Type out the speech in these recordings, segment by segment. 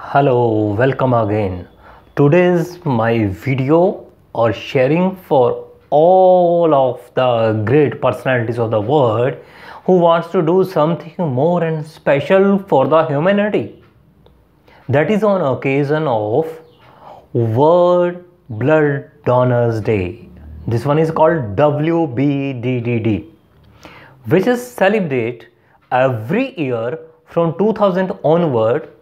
hello welcome again today's my video or sharing for all of the great personalities of the world who wants to do something more and special for the humanity that is on occasion of world blood donors day this one is called wbddd which is celebrate every year from 2000 onward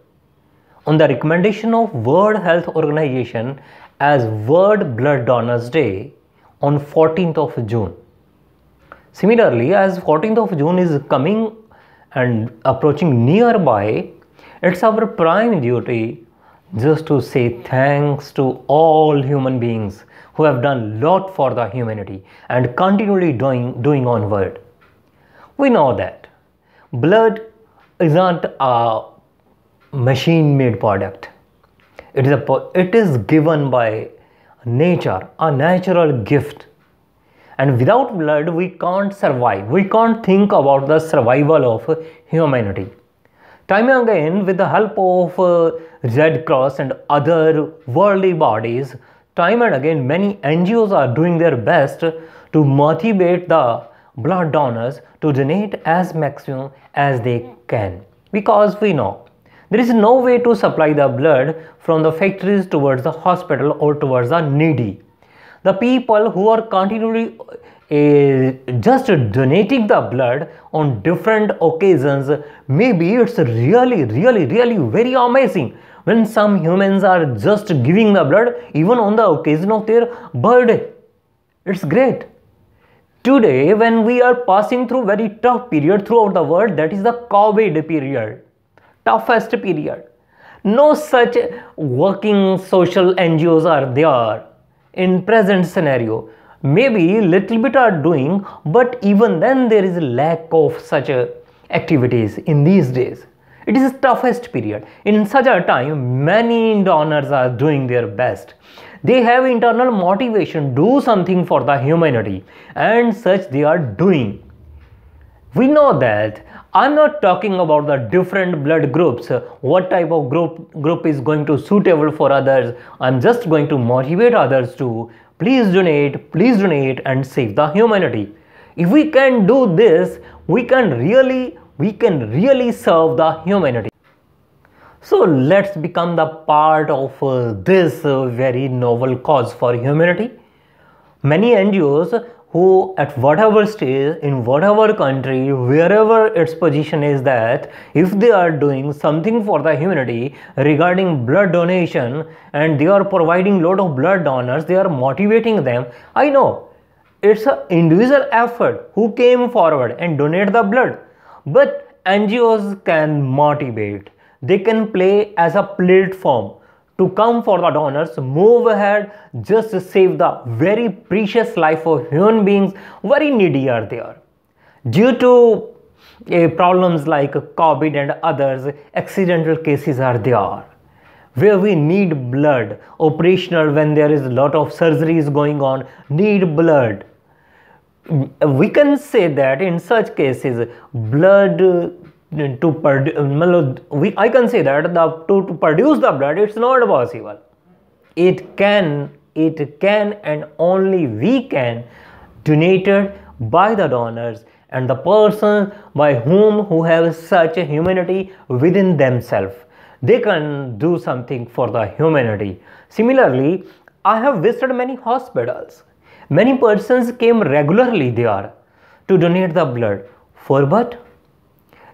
on the recommendation of World Health Organization as World Blood Donors Day on 14th of June. Similarly, as 14th of June is coming and approaching nearby, it's our prime duty just to say thanks to all human beings who have done lot for the humanity and continually doing, doing onward. We know that blood isn't a machine made product it is a it is given by nature a natural gift and without blood we can't survive we can't think about the survival of humanity time and again with the help of uh, red cross and other worldly bodies time and again many ngos are doing their best to motivate the blood donors to donate as maximum as they can because we know there is no way to supply the blood from the factories towards the hospital or towards the needy. The people who are continually uh, just donating the blood on different occasions, maybe it's really, really, really very amazing when some humans are just giving the blood even on the occasion of their birthday. It's great. Today, when we are passing through very tough period throughout the world, that is the COVID period toughest period. No such working social NGOs are there in present scenario. Maybe little bit are doing, but even then there is lack of such uh, activities in these days. It is toughest period. In such a time, many donors are doing their best. They have internal motivation, do something for the humanity and such they are doing we know that I'm not talking about the different blood groups, what type of group, group is going to suitable for others. I'm just going to motivate others to please donate, please donate and save the humanity. If we can do this, we can really, we can really serve the humanity. So let's become the part of uh, this uh, very novel cause for humanity. Many NGOs who at whatever stage in whatever country wherever its position is that if they are doing something for the humanity regarding blood donation and they are providing lot of blood donors they are motivating them i know it's an individual effort who came forward and donate the blood but ngos can motivate they can play as a platform to come for the donors, move ahead, just save the very precious life of human beings, very needy are there. Due to uh, problems like COVID and others, accidental cases are there where we need blood, operational when there is a lot of surgeries going on, need blood. We can say that in such cases, blood to produce i can say that the to, to produce the blood it's not possible it can it can and only we can donated by the donors and the person by whom who have such a humanity within themselves they can do something for the humanity similarly i have visited many hospitals many persons came regularly there to donate the blood for what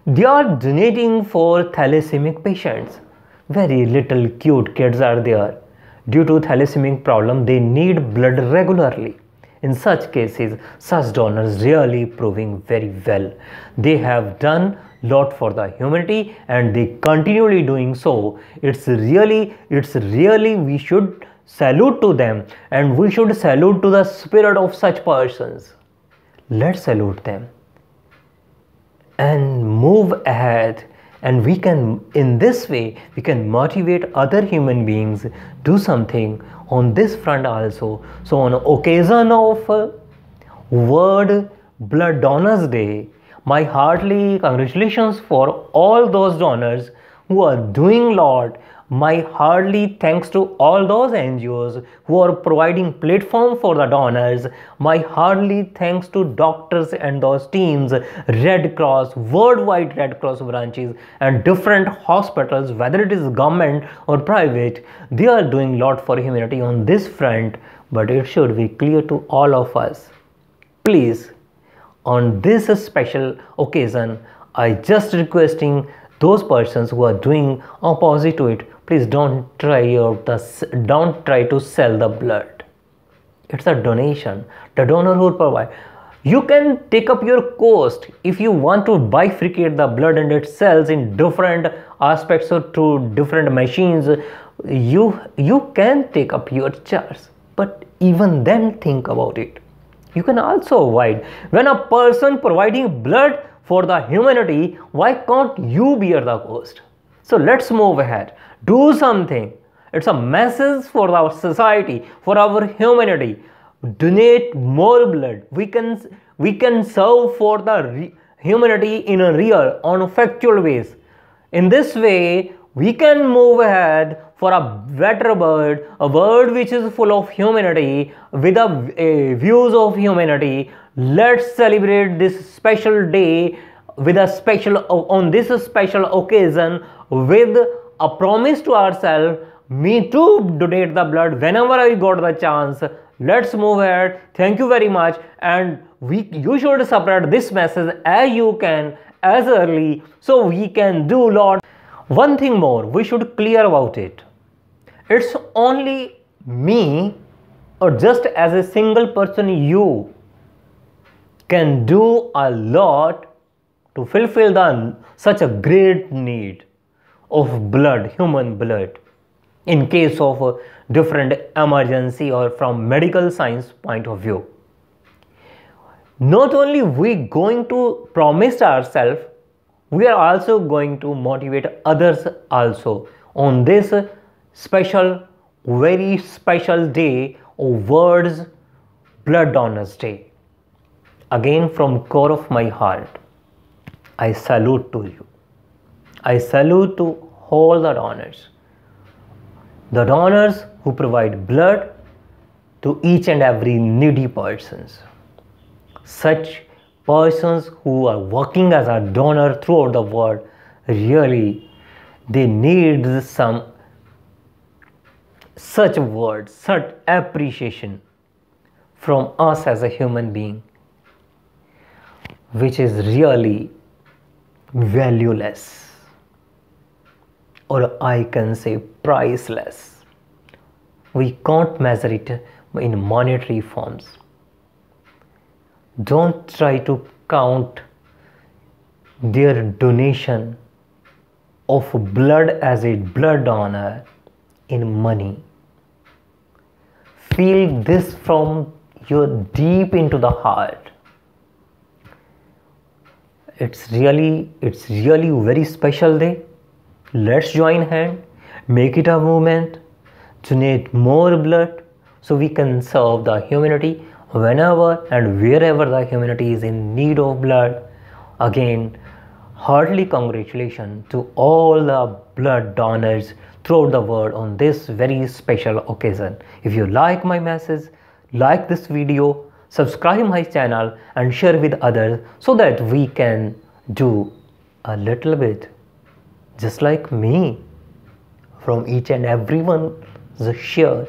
they are donating for thalassemic patients. Very little cute kids are there. Due to thalassemic problem, they need blood regularly. In such cases, such donors really proving very well. They have done lot for the humanity and they continually doing so. It's really, it's really we should salute to them and we should salute to the spirit of such persons. Let's salute them and move ahead and we can in this way we can motivate other human beings do something on this front also so on occasion of world blood donors day my heartly congratulations for all those donors who are doing lot my hardly thanks to all those NGOs who are providing platform for the donors. My hardly thanks to doctors and those teams, Red Cross, worldwide Red Cross branches and different hospitals, whether it is government or private, they are doing lot for humanity on this front. But it should be clear to all of us. Please, on this special occasion, I just requesting those persons who are doing opposite to it please don't try the don't try to sell the blood it's a donation the donor who provide you can take up your cost if you want to bifurcate the blood and its cells in different aspects or through different machines you you can take up your charge but even then think about it you can also avoid when a person providing blood for the humanity why can't you bear the cost so let's move ahead do something it's a message for our society for our humanity donate more blood we can we can serve for the humanity in a real on factual ways in this way we can move ahead for a better world a world which is full of humanity with a, a views of humanity let's celebrate this special day with a special on this special occasion with a promise to ourselves me too donate the blood whenever I got the chance. Let's move ahead. Thank you very much. And we you should spread this message as you can as early so we can do lot. One thing more, we should clear about it. It's only me or just as a single person you can do a lot to fulfill the such a great need of blood, human blood, in case of a different emergency or from medical science point of view. Not only we going to promise ourselves, we are also going to motivate others also on this special, very special day of world's blood donors day. Again from core of my heart, I salute to you. I salute to all the donors. The donors who provide blood to each and every needy persons. Such persons who are working as a donor throughout the world really they need some such words such appreciation from us as a human being which is really valueless or I can say priceless. We can't measure it in monetary forms. Don't try to count their donation of blood as a blood donor in money. Feel this from your deep into the heart. It's really, it's really very special day. Let's join hand, make it a movement, to need more blood so we can serve the humanity whenever and wherever the humanity is in need of blood. Again, heartily congratulations to all the blood donors throughout the world on this very special occasion. If you like my message, like this video, subscribe my channel and share with others so that we can do a little bit just like me, from each and the share,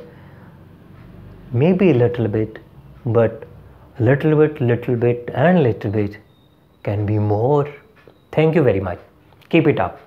maybe a little bit, but little bit, little bit, and little bit can be more. Thank you very much. Keep it up.